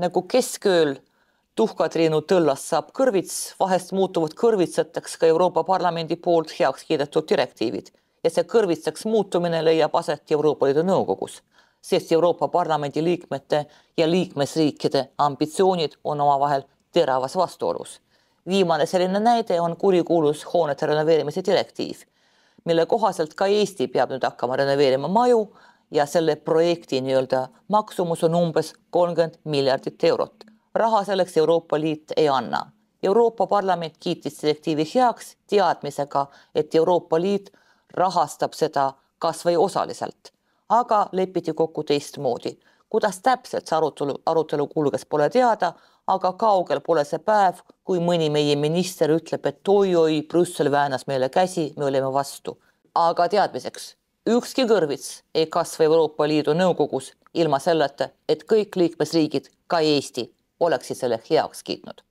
nagu keskööl tuhkatriinu tõllast saab kõrvits, vahest muutuvad kõrvitsateks ka Euroopa Parlamendi poolt heaks kiidetud direktiivid ja see kõrvitsaks muutumine leiab aset Euroopa Liidu Nõukogus, sest Euroopa Parlamendi liikmete ja liikmesriikide ambitsioonid on omavahel teravas vastuolus. viimane selline näide on kurikuulus hoonete renoveerimise direktiiv, mille kohaselt ka Eesti peab nüüd hakkama renoveerima maju ja selle projekti nii-öelda maksumus on umbes kolmkümmend miljardit eurot. raha selleks Euroopa Liit ei anna. Euroopa Parlament kiitis direktiivi heaks teadmisega, et Euroopa Liit rahastab seda kas või osaliselt, aga lepiti kokku teistmoodi. kuidas täpselt see arutelu, arutelu kulges, pole teada, aga kaugel pole see päev, kui mõni meie minister ütleb, et oi-oi, Brüssel väänas meile käsi, me olime vastu. aga teadmiseks ükski kõrvits ei kasva Euroopa Liidu Nõukogus ilma selleta, et kõik liikmesriigid, ka Eesti, oleksid selle heaks kiitnud